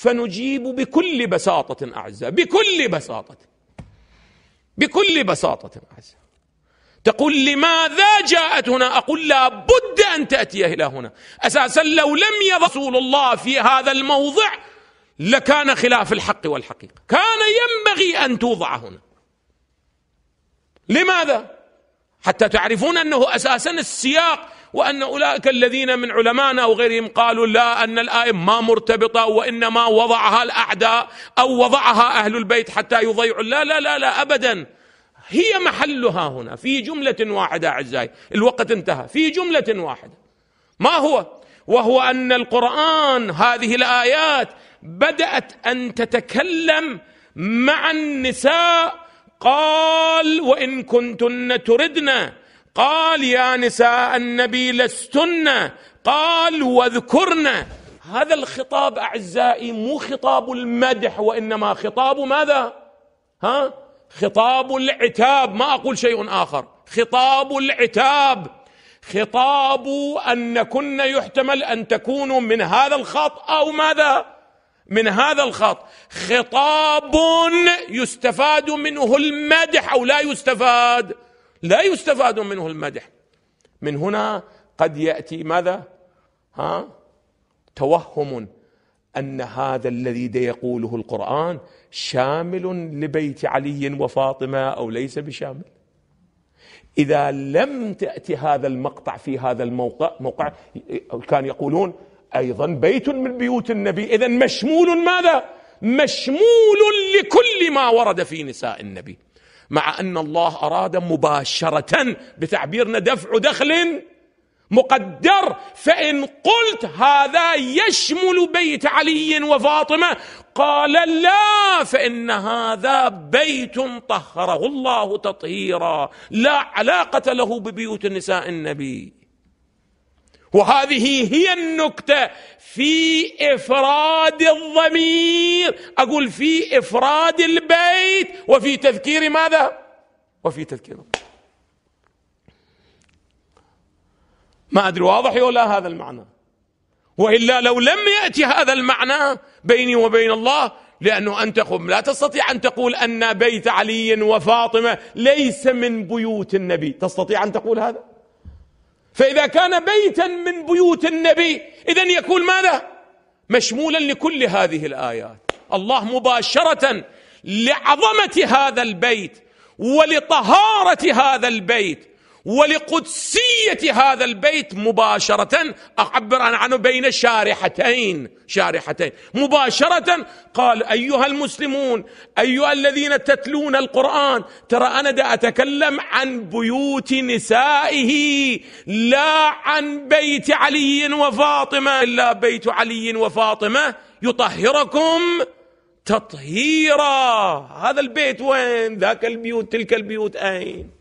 فنجيب بكل بساطة أعزاء بكل بساطة بكل بساطة أعزاء تقول لماذا جاءت هنا أقول لا بد أن تأتي إلى هنا أساسا لو لم يضع رسول الله في هذا الموضع لكان خلاف الحق والحقيقة كان ينبغي أن توضع هنا لماذا؟ حتى تعرفون أنه أساسا السياق وأن أولئك الذين من علمانا وغيرهم قالوا لا أن الآية ما مرتبطة وإنما وضعها الأعداء أو وضعها أهل البيت حتى يضيعوا لا لا لا لا أبدا هي محلها هنا في جملة واحدة أعزائي الوقت انتهى في جملة واحدة ما هو وهو أن القرآن هذه الآيات بدأت أن تتكلم مع النساء قال وان كنتن تردن قال يا نساء النبي لستن قال واذكرن هذا الخطاب اعزائي مو خطاب المدح وانما خطاب ماذا؟ ها؟ خطاب العتاب ما اقول شيء اخر خطاب العتاب خطاب ان كن يحتمل ان تكونوا من هذا الخط او ماذا؟ من هذا الخط خطاب يستفاد منه المدح او لا يستفاد لا يستفاد منه المدح من هنا قد ياتي ماذا ها توهم ان هذا الذي يقوله القران شامل لبيت علي وفاطمه او ليس بشامل اذا لم تاتي هذا المقطع في هذا الموقع موقع كان يقولون أيضا بيت من بيوت النبي إذا مشمول ماذا؟ مشمول لكل ما ورد في نساء النبي مع أن الله أراد مباشرة بتعبيرنا دفع دخل مقدر فإن قلت هذا يشمل بيت علي وفاطمة قال لا فإن هذا بيت طهره الله تطهيرا لا علاقة له ببيوت نساء النبي وهذه هي النكتة في إفراد الضمير أقول في إفراد البيت وفي تذكير ماذا وفي تذكير ما أدري واضح ولا هذا المعنى وإلا لو لم يأتي هذا المعنى بيني وبين الله لأنه أنت لا تستطيع أن تقول أن بيت علي وفاطمة ليس من بيوت النبي تستطيع أن تقول هذا فإذا كان بيتا من بيوت النبي إذا يكون ماذا مشمولا لكل هذه الآيات الله مباشرة لعظمة هذا البيت ولطهارة هذا البيت ولقدسية هذا البيت مباشرة أعبر عنه بين شارحتين شارحتين مباشرة قال أيها المسلمون أيها الذين تتلون القرآن ترى أنا دا أتكلم عن بيوت نسائه لا عن بيت علي وفاطمة إلا بيت علي وفاطمة يطهركم تطهيرا هذا البيت وين ذاك البيوت تلك البيوت أين